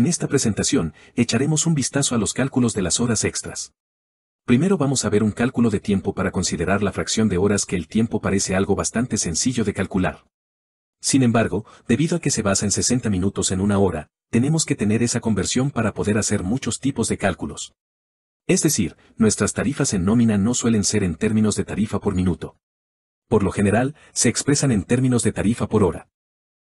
En esta presentación, echaremos un vistazo a los cálculos de las horas extras. Primero vamos a ver un cálculo de tiempo para considerar la fracción de horas que el tiempo parece algo bastante sencillo de calcular. Sin embargo, debido a que se basa en 60 minutos en una hora, tenemos que tener esa conversión para poder hacer muchos tipos de cálculos. Es decir, nuestras tarifas en nómina no suelen ser en términos de tarifa por minuto. Por lo general, se expresan en términos de tarifa por hora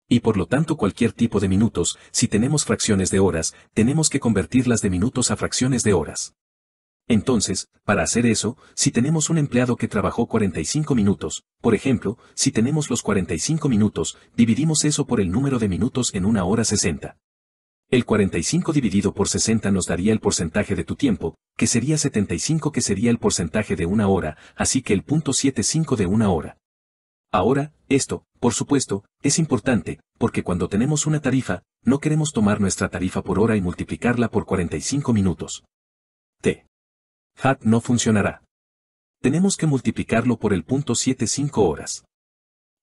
y por lo tanto cualquier tipo de minutos, si tenemos fracciones de horas, tenemos que convertirlas de minutos a fracciones de horas. Entonces, para hacer eso, si tenemos un empleado que trabajó 45 minutos, por ejemplo, si tenemos los 45 minutos, dividimos eso por el número de minutos en una hora 60. El 45 dividido por 60 nos daría el porcentaje de tu tiempo, que sería 75 que sería el porcentaje de una hora, así que el punto 75 de una hora. Ahora, esto, por supuesto, es importante, porque cuando tenemos una tarifa, no queremos tomar nuestra tarifa por hora y multiplicarla por 45 minutos. T. Hat no funcionará. Tenemos que multiplicarlo por el punto 75 horas.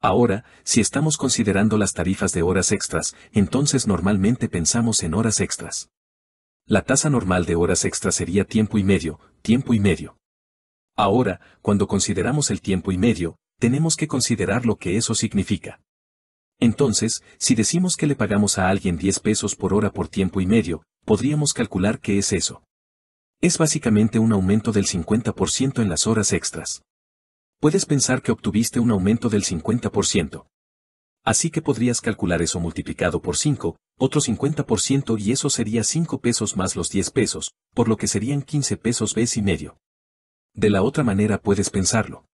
Ahora, si estamos considerando las tarifas de horas extras, entonces normalmente pensamos en horas extras. La tasa normal de horas extras sería tiempo y medio, tiempo y medio. Ahora, cuando consideramos el tiempo y medio, tenemos que considerar lo que eso significa. Entonces, si decimos que le pagamos a alguien 10 pesos por hora por tiempo y medio, podríamos calcular qué es eso. Es básicamente un aumento del 50% en las horas extras. Puedes pensar que obtuviste un aumento del 50%. Así que podrías calcular eso multiplicado por 5, otro 50% y eso sería 5 pesos más los 10 pesos, por lo que serían 15 pesos vez y medio. De la otra manera puedes pensarlo.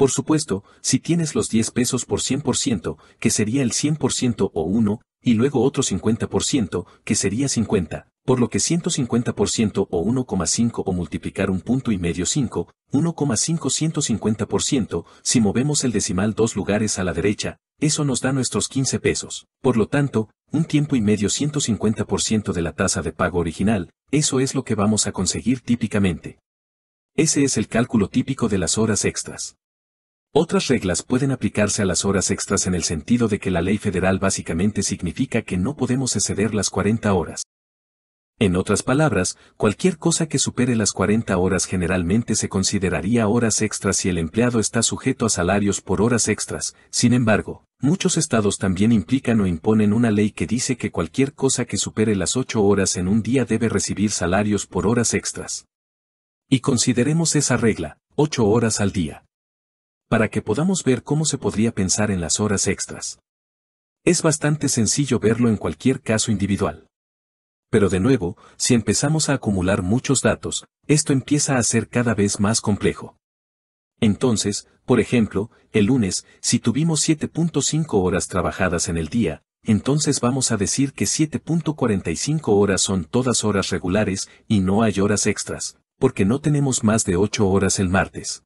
Por supuesto, si tienes los 10 pesos por 100%, que sería el 100% o 1, y luego otro 50%, que sería 50, por lo que 150% o 1,5 o multiplicar un punto y medio 5, 1,5 150%, si movemos el decimal dos lugares a la derecha, eso nos da nuestros 15 pesos. Por lo tanto, un tiempo y medio 150% de la tasa de pago original, eso es lo que vamos a conseguir típicamente. Ese es el cálculo típico de las horas extras. Otras reglas pueden aplicarse a las horas extras en el sentido de que la ley federal básicamente significa que no podemos exceder las 40 horas. En otras palabras, cualquier cosa que supere las 40 horas generalmente se consideraría horas extras si el empleado está sujeto a salarios por horas extras. Sin embargo, muchos estados también implican o imponen una ley que dice que cualquier cosa que supere las 8 horas en un día debe recibir salarios por horas extras. Y consideremos esa regla, 8 horas al día para que podamos ver cómo se podría pensar en las horas extras. Es bastante sencillo verlo en cualquier caso individual. Pero de nuevo, si empezamos a acumular muchos datos, esto empieza a ser cada vez más complejo. Entonces, por ejemplo, el lunes, si tuvimos 7.5 horas trabajadas en el día, entonces vamos a decir que 7.45 horas son todas horas regulares y no hay horas extras, porque no tenemos más de 8 horas el martes.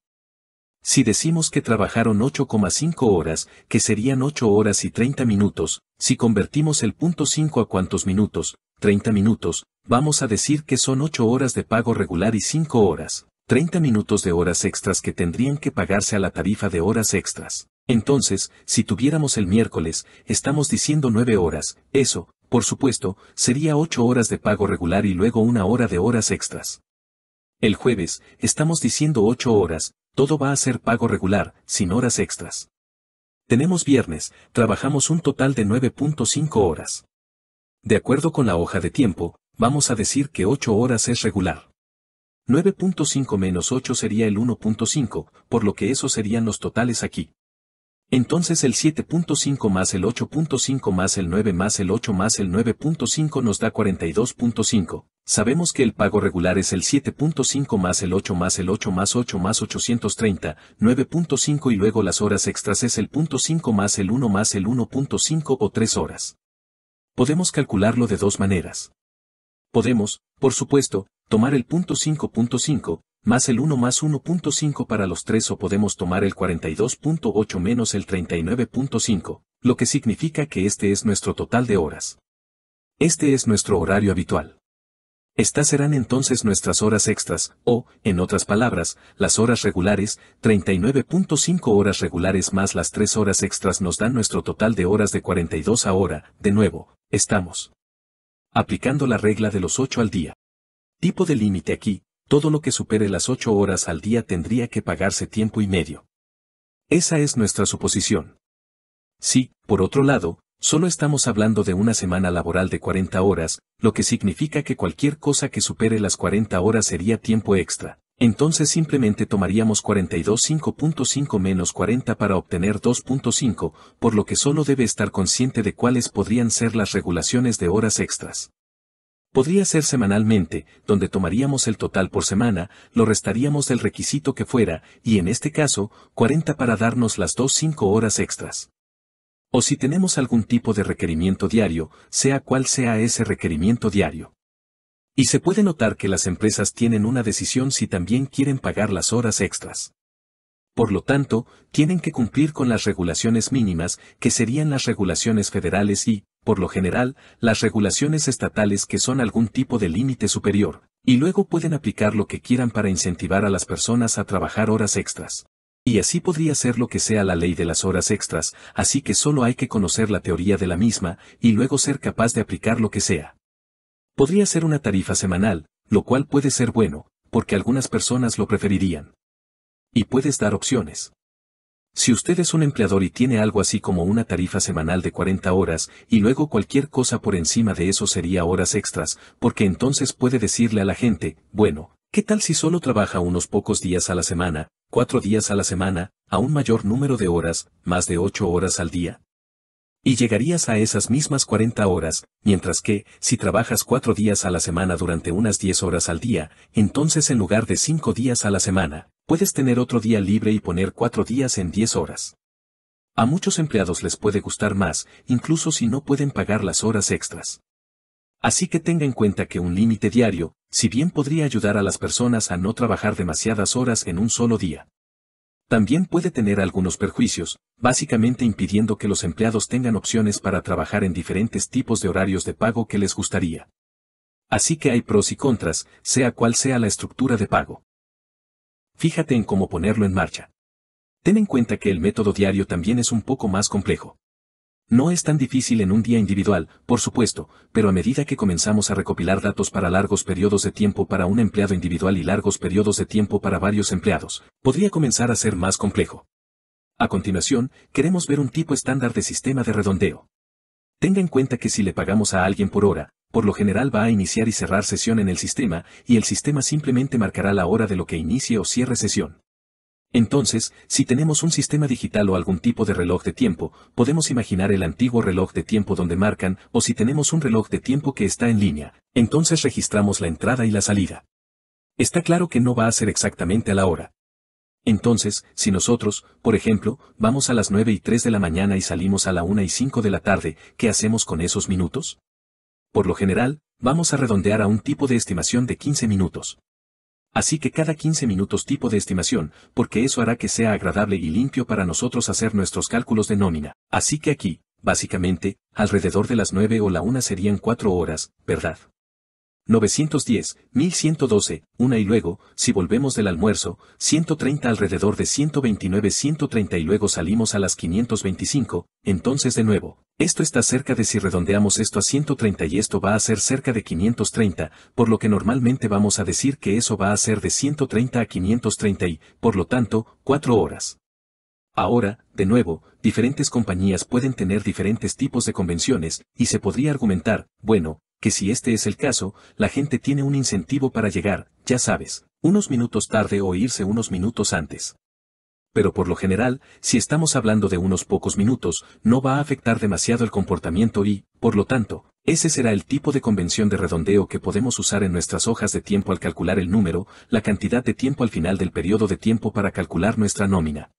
Si decimos que trabajaron 8,5 horas, que serían 8 horas y 30 minutos, si convertimos el punto 5 a cuántos minutos, 30 minutos, vamos a decir que son 8 horas de pago regular y 5 horas, 30 minutos de horas extras que tendrían que pagarse a la tarifa de horas extras. Entonces, si tuviéramos el miércoles, estamos diciendo 9 horas, eso, por supuesto, sería 8 horas de pago regular y luego una hora de horas extras. El jueves, estamos diciendo 8 horas, todo va a ser pago regular, sin horas extras. Tenemos viernes, trabajamos un total de 9.5 horas. De acuerdo con la hoja de tiempo, vamos a decir que 8 horas es regular. 9.5 menos 8 sería el 1.5, por lo que esos serían los totales aquí. Entonces el 7.5 más el 8.5 más el 9 más el 8 más el 9.5 nos da 42.5. Sabemos que el pago regular es el 7.5 más el 8 más el 8 más 8 más 830, 9.5 y luego las horas extras es el 0.5 más el 1 más el 1.5 o 3 horas. Podemos calcularlo de dos maneras. Podemos, por supuesto, tomar el .5.5 más el 1 más 1.5 para los 3 o podemos tomar el 42.8 menos el 39.5, lo que significa que este es nuestro total de horas. Este es nuestro horario habitual. Estas serán entonces nuestras horas extras, o, en otras palabras, las horas regulares, 39.5 horas regulares más las 3 horas extras nos dan nuestro total de horas de 42 hora, de nuevo, estamos aplicando la regla de los 8 al día. Tipo de límite aquí, todo lo que supere las 8 horas al día tendría que pagarse tiempo y medio. Esa es nuestra suposición. Si, por otro lado, Solo estamos hablando de una semana laboral de 40 horas, lo que significa que cualquier cosa que supere las 40 horas sería tiempo extra. Entonces simplemente tomaríamos 42.5.5 menos 40 para obtener 2.5, por lo que solo debe estar consciente de cuáles podrían ser las regulaciones de horas extras. Podría ser semanalmente, donde tomaríamos el total por semana, lo restaríamos del requisito que fuera, y en este caso, 40 para darnos las 2.5 horas extras. O si tenemos algún tipo de requerimiento diario, sea cual sea ese requerimiento diario. Y se puede notar que las empresas tienen una decisión si también quieren pagar las horas extras. Por lo tanto, tienen que cumplir con las regulaciones mínimas, que serían las regulaciones federales y, por lo general, las regulaciones estatales que son algún tipo de límite superior, y luego pueden aplicar lo que quieran para incentivar a las personas a trabajar horas extras. Y así podría ser lo que sea la ley de las horas extras, así que solo hay que conocer la teoría de la misma y luego ser capaz de aplicar lo que sea. Podría ser una tarifa semanal, lo cual puede ser bueno, porque algunas personas lo preferirían. Y puedes dar opciones. Si usted es un empleador y tiene algo así como una tarifa semanal de 40 horas, y luego cualquier cosa por encima de eso sería horas extras, porque entonces puede decirle a la gente, bueno, ¿qué tal si solo trabaja unos pocos días a la semana, cuatro días a la semana, a un mayor número de horas, más de ocho horas al día. Y llegarías a esas mismas 40 horas, mientras que, si trabajas cuatro días a la semana durante unas 10 horas al día, entonces en lugar de cinco días a la semana, puedes tener otro día libre y poner cuatro días en 10 horas. A muchos empleados les puede gustar más, incluso si no pueden pagar las horas extras. Así que tenga en cuenta que un límite diario, si bien podría ayudar a las personas a no trabajar demasiadas horas en un solo día, también puede tener algunos perjuicios, básicamente impidiendo que los empleados tengan opciones para trabajar en diferentes tipos de horarios de pago que les gustaría. Así que hay pros y contras, sea cual sea la estructura de pago. Fíjate en cómo ponerlo en marcha. Ten en cuenta que el método diario también es un poco más complejo. No es tan difícil en un día individual, por supuesto, pero a medida que comenzamos a recopilar datos para largos periodos de tiempo para un empleado individual y largos periodos de tiempo para varios empleados, podría comenzar a ser más complejo. A continuación, queremos ver un tipo estándar de sistema de redondeo. Tenga en cuenta que si le pagamos a alguien por hora, por lo general va a iniciar y cerrar sesión en el sistema, y el sistema simplemente marcará la hora de lo que inicie o cierre sesión. Entonces, si tenemos un sistema digital o algún tipo de reloj de tiempo, podemos imaginar el antiguo reloj de tiempo donde marcan, o si tenemos un reloj de tiempo que está en línea, entonces registramos la entrada y la salida. Está claro que no va a ser exactamente a la hora. Entonces, si nosotros, por ejemplo, vamos a las 9 y 3 de la mañana y salimos a la 1 y 5 de la tarde, ¿qué hacemos con esos minutos? Por lo general, vamos a redondear a un tipo de estimación de 15 minutos. Así que cada 15 minutos tipo de estimación, porque eso hará que sea agradable y limpio para nosotros hacer nuestros cálculos de nómina. Así que aquí, básicamente, alrededor de las 9 o la 1 serían 4 horas, ¿verdad? 910, 1112, una y luego, si volvemos del almuerzo, 130 alrededor de 129 130 y luego salimos a las 525, entonces de nuevo, esto está cerca de si redondeamos esto a 130 y esto va a ser cerca de 530, por lo que normalmente vamos a decir que eso va a ser de 130 a 530 y, por lo tanto, 4 horas. Ahora, de nuevo, diferentes compañías pueden tener diferentes tipos de convenciones, y se podría argumentar, bueno, que si este es el caso, la gente tiene un incentivo para llegar, ya sabes, unos minutos tarde o irse unos minutos antes. Pero por lo general, si estamos hablando de unos pocos minutos, no va a afectar demasiado el comportamiento y, por lo tanto, ese será el tipo de convención de redondeo que podemos usar en nuestras hojas de tiempo al calcular el número, la cantidad de tiempo al final del periodo de tiempo para calcular nuestra nómina.